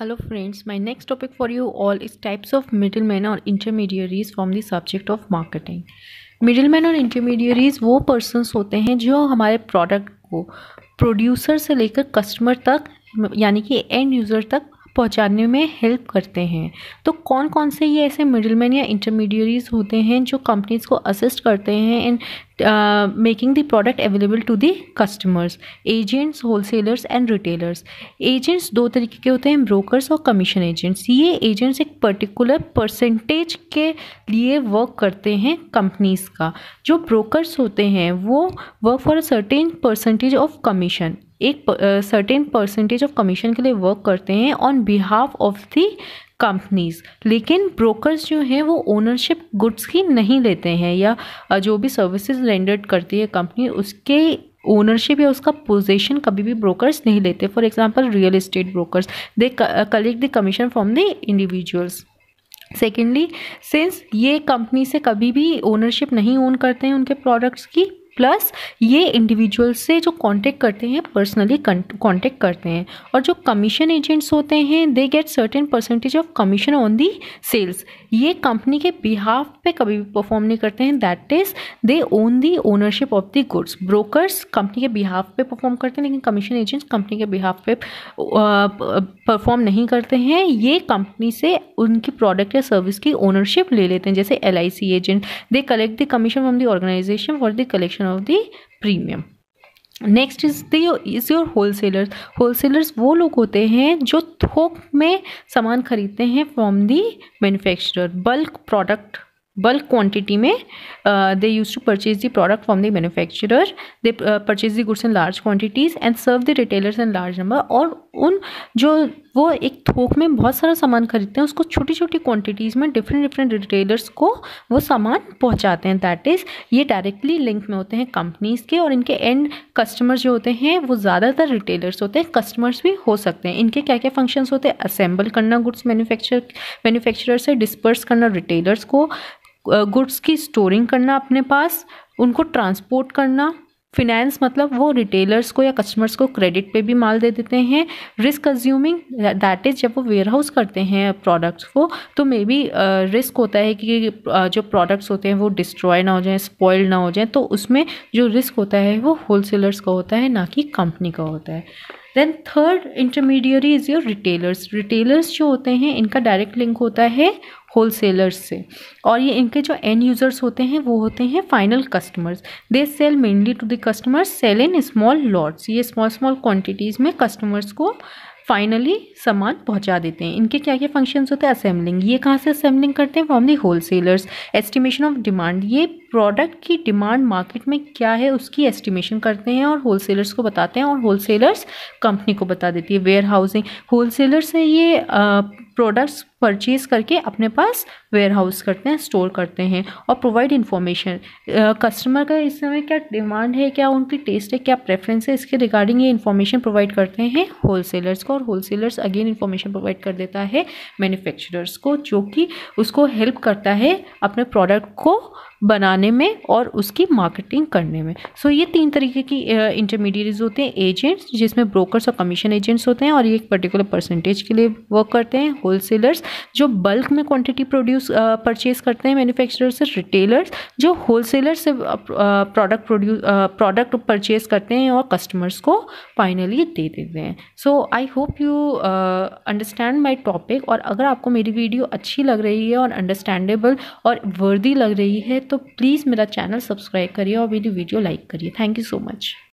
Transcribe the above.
hello friends my next topic for you all is types of man और intermediaries from the subject of marketing middle man और intermediaries वो persons होते हैं जो हमारे product को प्रोड्यूसर से लेकर कस्टमर तक यानी कि एंड यूज़र तक पहुंचाने में हेल्प करते हैं तो कौन कौन से ये ऐसे मैन या इंटरमीडियरीज होते हैं जो कंपनीज़ को असिस्ट करते हैं in making the product available to the customers agents wholesalers and retailers agents दो तरीके के होते हैं ब्रोकर्स और कमीशन एजेंट्स ये एजेंट्स एक पर्टिकुलर परसेंटेज के लिए वर्क करते हैं कंपनीज़ का जो ब्रोकर्स होते हैं वो work for a certain percentage of commission एक सर्टेन परसेंटेज ऑफ कमीशन के लिए वर्क करते हैं on behalf of the companies लेकिन ब्रोकर्स जो हैं वो ओनरशिप गुड्स की नहीं लेते हैं या uh, जो भी सर्विसेज रेंडर्ड करती है कंपनी उसके ओनरशिप या उसका पोजीशन कभी भी ब्रोकर्स नहीं लेते for example real estate brokers they collect the commission from the individuals secondly since ये कंपनी से कभी भी ओनरशिप नहीं ओन करते हैं उनके प्रोडक्ट्स की प्लस ये इंडिविजुअल से जो कांटेक्ट करते हैं पर्सनली कांटेक्ट करते हैं और जो कमीशन एजेंट्स होते हैं they get certain percentage of commission on the sales ये कंपनी के बिहाफ पे कभी भी परफॉर्म नहीं करते हैं that is they own the ownership of the goods brokers company के बिहाफ पे परफॉर्म करते हैं लेकिन कमीशन एजेंट्स कंपनी के बिहाफ पे परफॉर्म नहीं करते हैं ये कंपनी से उनकी प्रोडक्ट या सर्विस की ओनरशिप ले लेते हैं जैसे L agent they collect the commission from the organisation for the collection reduction of the premium next is the is your wholesalers wholesalers वो लोग होते हैं जो थोक में सामान खरीदते हैं from the manufacturer bulk product bulk quantity में they use to purchase the product from the manufacturer they purchase the goods in large quantities and serve the retailers in large number और उन जो वो एक थोक में बहुत सारा सामान खरीदते हैं उसको छोटी छोटी क्वांटिटीज़ में डिफरेंट डिफरेंट रिटेलर्स को वो सामान पहुंचाते हैं दैट इज़ ये डायरेक्टली लिंक में होते हैं कंपनीज़ के और इनके एंड कस्टमर्स जो होते हैं वो ज़्यादातर रिटेलर्स होते हैं कस्टमर्स भी हो सकते हैं इनके क्या क्या फंक्शंस होते हैं असेंबल करना गुड्स मैनुफेक्चर मैन्युफैक्चरर से डिस्पर्स करना रिटेलर्स को गुड्स की स्टोरिंग करना अपने पास उनको ट्रांसपोर्ट करना फिनेंस मतलब वो रिटेलर्स को या कस्टमर्स को क्रेडिट पे भी माल दे देते हैं रिस्क कंज्यूमिंग दैट इज़ जब वो वेयर हाउस करते हैं प्रोडक्ट्स को तो मे बी रिस्क होता है कि जो प्रोडक्ट्स होते हैं वो डिस्ट्रॉय ना हो जाए स्पॉयल ना हो जाए तो उसमें जो रिस्क होता है वो होलसेलर्स का होता है ना कि कंपनी का होता है then third intermediary is your retailers retailers जो होते हैं इनका डायरेक्ट लिंक होता है होल सेलर्स से और ये इनके जो एंड यूज़र्स होते हैं वो होते हैं final customers they sell mainly to the customers sell in small lots ये स्मॉल स्मॉल क्वांटिटीज़ में कस्टमर्स को फाइनली सामान पहुंचा देते हैं इनके क्या क्या फंक्शंस होते हैं असेंबलिंग ये कहाँ से असेंबलिंग करते हैं from the wholesalers estimation of demand ये प्रोडक्ट की डिमांड मार्केट में क्या है उसकी एस्टिमेशन करते हैं और होलसेलर्स को बताते हैं और होलसेलर्स कंपनी को बता देती है वेयर हाउसिंग होलसेलर्स है ये आ, प्रोडक्ट्स परचेज करके अपने पास वेयर हाउस करते हैं स्टोर करते हैं और प्रोवाइड इन्फॉर्मेशन कस्टमर का इस समय क्या डिमांड है क्या उनकी टेस्ट है क्या प्रेफरेंस है इसके रिगार्डिंग ये इन्फॉर्मेशन प्रोवाइड करते हैं होलसेलर्स को और होलसेलर्स अगेन इन्फॉर्मेशन प्रोवाइड कर देता है मैन्युफैक्चरर्स को जो कि उसको हेल्प करता है अपने प्रोडक्ट को बनाने में और उसकी मार्केटिंग करने में सो so, ये तीन तरीके की इंटरमीडिएट्स होते हैं एजेंट्स जिसमें ब्रोकर्स और कमीशन एजेंट्स होते हैं और ये एक पर्टिकुलर परसेंटेज के लिए वर्क करते हैं होलसेलर्स जो बल्क में क्वांटिटी प्रोड्यूस परचेज करते हैं मैन्युफैक्चरर से रिटेलर्स जो होलसेलर से प्रोडक्ट प्रोड्यूस प्रोडक्ट परचेज करते हैं और कस्टमर्स को फाइनली दे देते हैं so I hope you understand my topic और अगर आपको मेरी वीडियो अच्छी लग रही है और अंडरस्टैंडेबल और वर्दी लग रही है तो प्लीज़ मेरा चैनल सब्सक्राइब करिए और मेरी वीडियो लाइक करिए थैंक यू सो मच